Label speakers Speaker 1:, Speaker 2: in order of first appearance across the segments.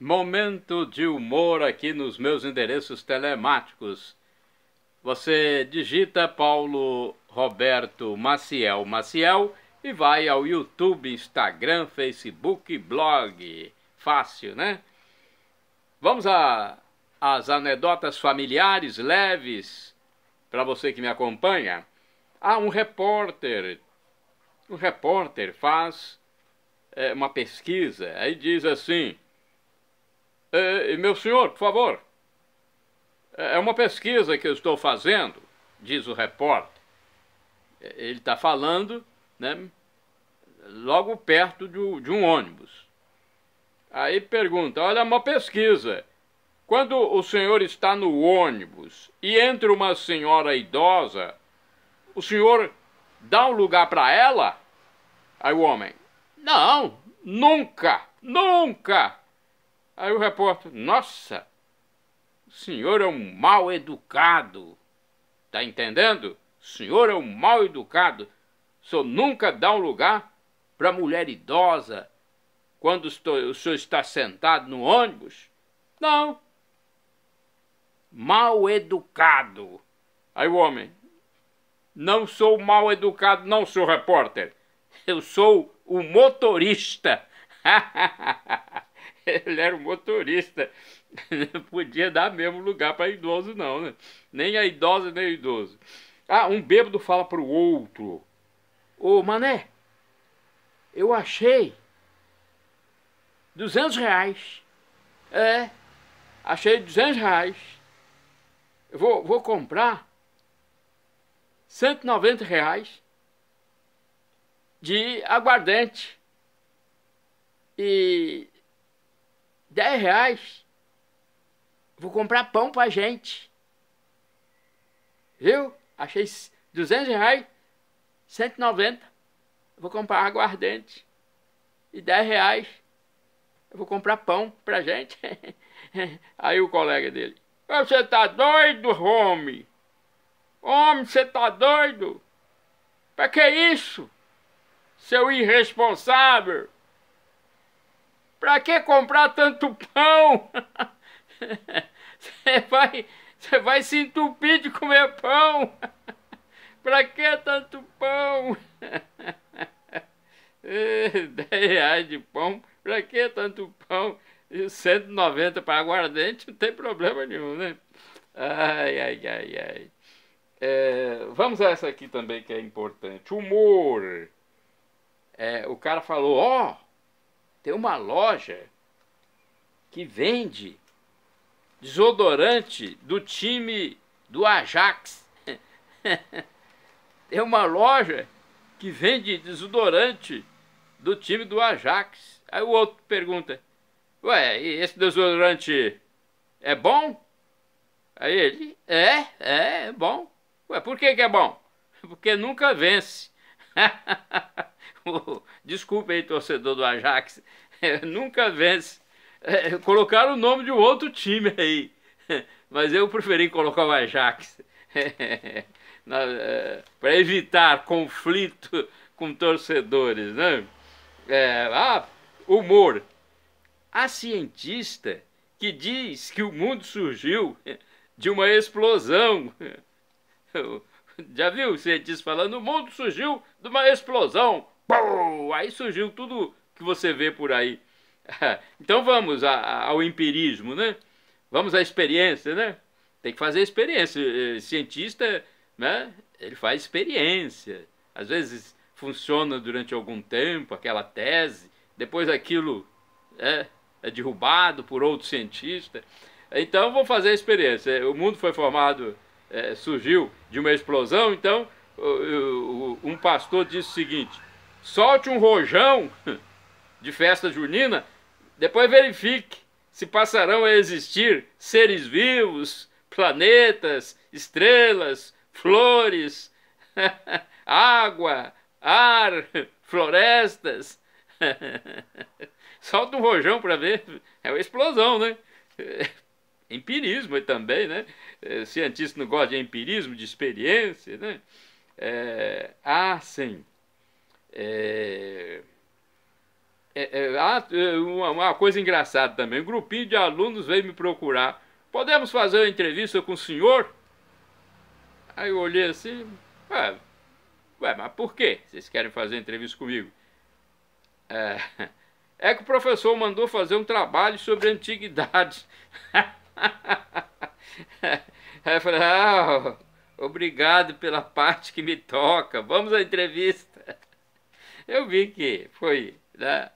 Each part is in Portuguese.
Speaker 1: Momento de humor aqui nos meus endereços telemáticos. Você digita Paulo Roberto Maciel Maciel e vai ao YouTube, Instagram, Facebook, blog. Fácil, né? Vamos às anedotas familiares leves para você que me acompanha. Ah, um repórter. Um repórter faz é, uma pesquisa. Aí diz assim. É, meu senhor, por favor. É, é uma pesquisa que eu estou fazendo, diz o repórter. É, ele está falando, né? Logo perto de um ônibus. Aí pergunta: olha, uma pesquisa. Quando o senhor está no ônibus e entra uma senhora idosa, o senhor dá um lugar para ela? Aí o homem: não, nunca, nunca. Aí o repórter, nossa, o senhor é um mal educado. Tá entendendo? O senhor é um mal educado. O senhor nunca dá um lugar para mulher idosa quando o senhor está sentado no ônibus? Não. Mal educado. Aí o homem, não sou mal educado, não sou repórter. Eu sou o motorista. ele era o motorista. Não podia dar mesmo lugar para idoso, não, né? Nem a idosa, nem o idoso. Ah, um bêbado fala para o outro: Ô mané, eu achei 200 reais. É, achei 200 reais. Eu vou, vou comprar 190 reais de aguardente. E 10 reais, vou comprar pão pra gente. Viu? Achei 200 reais, 190. Vou comprar aguardente. E 10 reais, eu vou comprar pão pra gente. Aí o colega dele, você tá doido, homem? Homem, você tá doido? Pra que isso? Seu irresponsável! Para que comprar tanto pão? Você vai, você vai se entupir de comer pão. Para que tanto pão? Eh, dez reais de pão. Para que tanto pão? E 190 para aguardente, não tem problema nenhum, né? Ai, ai, ai, ai. É, vamos a essa aqui também que é importante. Humor. É, o cara falou, ó. Oh, tem uma loja que vende desodorante do time do Ajax. Tem uma loja que vende desodorante do time do Ajax. Aí o outro pergunta: Ué, esse desodorante é bom? Aí ele: É, é, é bom. Ué, por que, que é bom? Porque nunca vence. Desculpa aí, torcedor do Ajax. É, nunca vence. É, colocaram o nome de um outro time aí. Mas eu preferi colocar o Ajax. É, Para evitar conflito com torcedores, né? É, ah, humor. Há cientista que diz que o mundo surgiu de uma explosão. Já viu o cientista falando? O mundo surgiu de uma explosão aí surgiu tudo que você vê por aí. Então vamos ao empirismo, né? Vamos à experiência, né? Tem que fazer experiência. cientista, né? Ele faz experiência. Às vezes funciona durante algum tempo aquela tese, depois aquilo é, é derrubado por outro cientista. Então vou fazer a experiência. O mundo foi formado, é, surgiu de uma explosão. Então um pastor disse o seguinte: solte um rojão de festa junina, depois verifique se passarão a existir seres vivos, planetas, estrelas, flores, água, ar, florestas. Solta um rojão para ver, é uma explosão, né? Empirismo também, né? É, cientista não gosta de empirismo, de experiência, né? É... Ah, sim. É... É, é, ah, é, uma, uma, coisa engraçada também. Um grupinho de alunos veio me procurar. Podemos fazer uma entrevista com o senhor? Aí eu olhei assim, ué, ué mas por que vocês querem fazer entrevista comigo? É, é que o professor mandou fazer um trabalho sobre antiguidades. Aí eu falei, ah, obrigado pela parte que me toca, vamos à entrevista. Eu vi que foi né,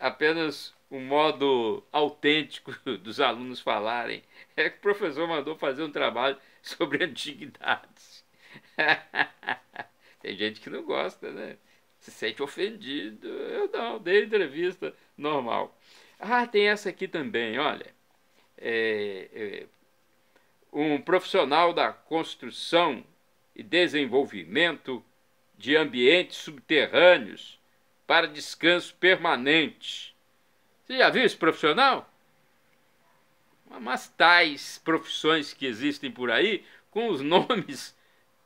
Speaker 1: apenas um modo autêntico dos alunos falarem. É que o professor mandou fazer um trabalho sobre antiguidades. Tem gente que não gosta, né? Se sente ofendido. Eu não, dei entrevista normal. Ah, tem essa aqui também, olha. É, é, um profissional da construção e desenvolvimento de ambientes subterrâneos para descanso permanente. Você já viu esse profissional? Mas tais profissões que existem por aí, com os nomes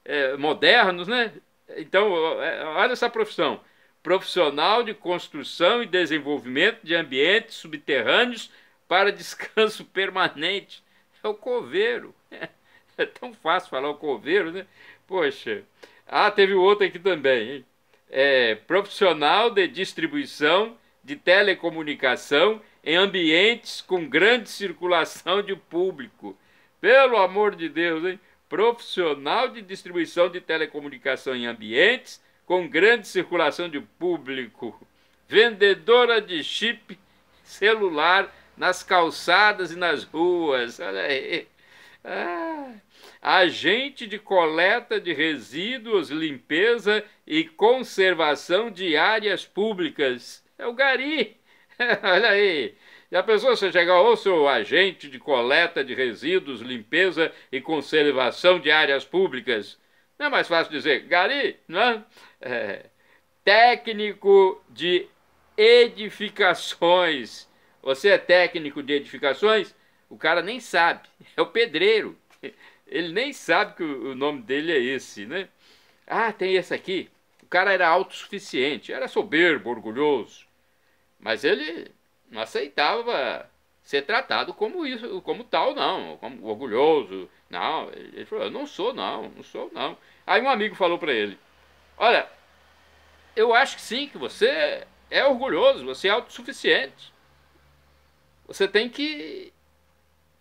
Speaker 1: é, modernos, né? Então, é, olha essa profissão: profissional de construção e desenvolvimento de ambientes subterrâneos para descanso permanente. É o coveiro. É tão fácil falar o coveiro, né? Poxa. Ah, teve outro aqui também. Hein? É, profissional de distribuição de telecomunicação em ambientes com grande circulação de público. Pelo amor de Deus, hein? Profissional de distribuição de telecomunicação em ambientes com grande circulação de público. Vendedora de chip celular nas calçadas e nas ruas. Olha aí. Ah agente de coleta de resíduos, limpeza e conservação de áreas públicas. É o Gari. Olha aí. a pessoa você chegar, ou seu agente de coleta de resíduos, limpeza e conservação de áreas públicas? Não é mais fácil dizer Gari, não é? é técnico de edificações. Você é técnico de edificações? O cara nem sabe, é o pedreiro. Ele nem sabe que o nome dele é esse, né? Ah, tem esse aqui. O cara era autossuficiente, era soberbo, orgulhoso. Mas ele não aceitava ser tratado como isso, como tal, não, como orgulhoso. Não, ele falou, eu não sou, não, não sou, não. Aí um amigo falou para ele, olha, eu acho que sim, que você é orgulhoso, você é autossuficiente. Você tem que,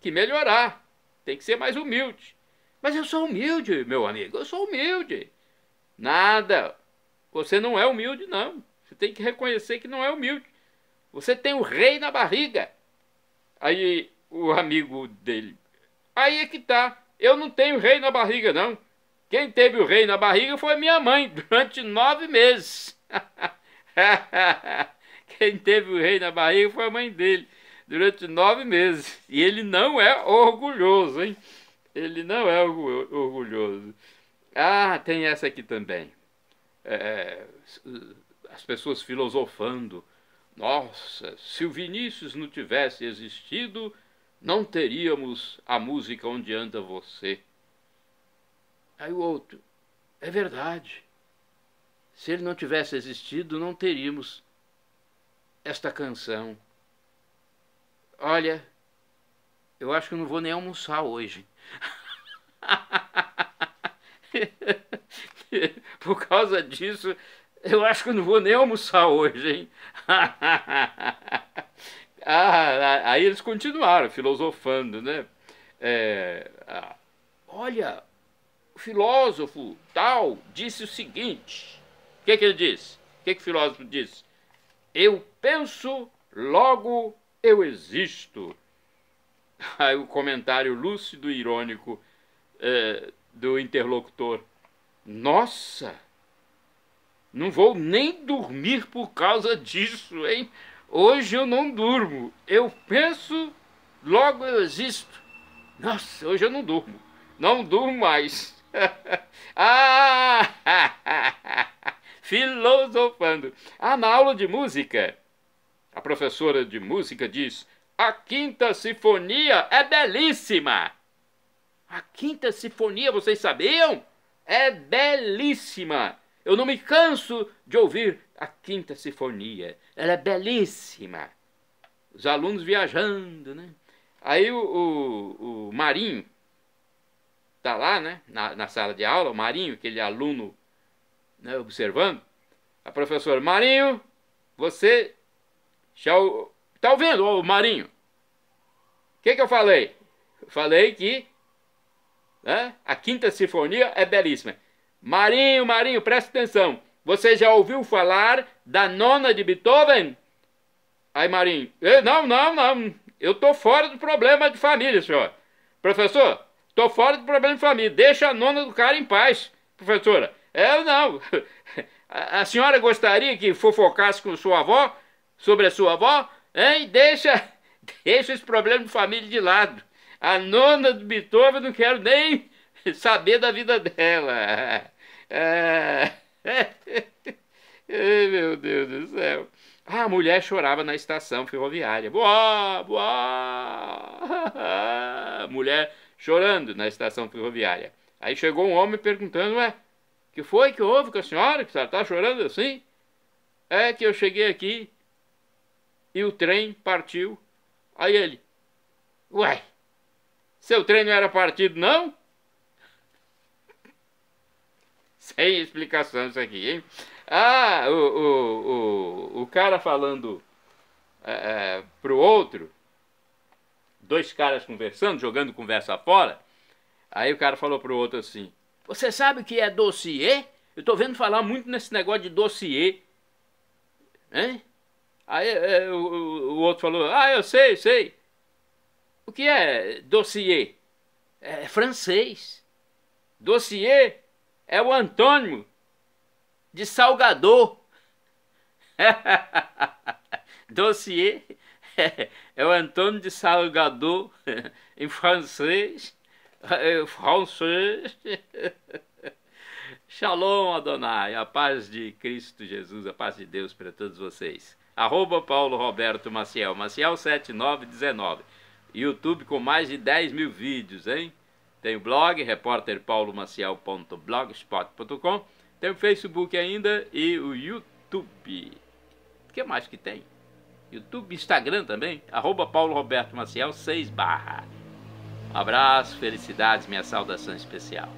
Speaker 1: que melhorar, tem que ser mais humilde. Mas eu sou humilde, meu amigo, eu sou humilde. Nada. Você não é humilde, não. Você tem que reconhecer que não é humilde. Você tem o rei na barriga. Aí o amigo dele. Aí é que tá. Eu não tenho rei na barriga, não. Quem teve o rei na barriga foi minha mãe, durante nove meses. Quem teve o rei na barriga foi a mãe dele, durante nove meses. E ele não é orgulhoso, hein? Ele não é orgulhoso. Ah, tem essa aqui também. É, é as pessoas filosofando. Nossa, se o Vinícius não tivesse existido, não teríamos a música Onde Anda Você. Aí o outro, é verdade. Se ele não tivesse existido, não teríamos esta canção. Olha, eu acho que não vou nem almoçar hoje. Por causa disso, eu acho que eu não vou nem almoçar hoje, hein? ah, aí eles continuaram filosofando, né? É, ah, olha, o filósofo tal disse o seguinte: o que, é que ele disse? O que, é que o filósofo disse? Eu penso, logo eu existo. o comentário lúcido e irônico é, do interlocutor. Nossa! Não vou nem dormir por causa disso, hein? Hoje eu não durmo. Eu penso, logo eu existo. Nossa, hoje eu não durmo. Não durmo mais. ah! filosofando. Ah, na aula de música, a professora de música diz: a Quinta Sinfonia é belíssima. A Quinta Sinfonia, vocês sabiam? É belíssima. Eu não me canso de ouvir a Quinta Sinfonia. Ela é belíssima. Os alunos viajando, né? Aí o, o, o Marinho tá lá, né? Na, na, sala de aula, o Marinho, aquele aluno né, observando. A professora, Marinho, você já Tá ouvindo, ô Marinho? O que, que eu falei? falei que né, a Quinta Sinfonia é belíssima. Marinho, Marinho, presta atenção. Você já ouviu falar da nona de Beethoven? Aí, Marinho, eu, é, não, não, não. Eu tô fora do problema de família, senhor. Professor, tô fora do problema de família. Deixa a nona do cara em paz, professora. Eu não. A, a senhora gostaria que fofocasse com sua avó sobre a sua avó? Hein? Deixa, deixa esse problema de família de lado. A nona do Beethoven, não quero nem saber da vida dela. meu Deus do céu. A mulher chorava na estação ferroviária. Boa, boa. Mulher chorando na estação ferroviária. Aí chegou um homem perguntando, ué, que foi que houve com a senhora? Que a senhora está chorando assim? É que eu cheguei aqui e o trem partiu. Aí ele, uai, seu trem não era partido, não? Sem explicação isso aqui, hein? Ah, o, o, o, o cara falando é, é, pro outro, dois caras conversando, jogando conversa fora. Aí o cara falou pro outro assim: Você sabe o que é dossiê? Eu tô vendo falar muito nesse negócio de dossiê. Hein? Aí é, é, o, o, outro falou: Ah, eu sei, sei. O que é dossiê? É, é francês. Dossiê é o antônimo de salgador. dossiê é o antônimo de salgador em francês. Francês. Shalom Adonai, a paz de Cristo Jesus, a paz de Deus para todos vocês arroba Paulo Roberto Maciel, Maciel7919. YouTube com mais de 10 mil vídeos, hein? Tem o blog, repórterpaulomaciel.blogspot.com. Tem o Facebook ainda e o YouTube. O que mais que tem? YouTube, Instagram também, arroba Paulo Roberto Maciel 6 barra. Um abraço, felicidades, minha saudação especial.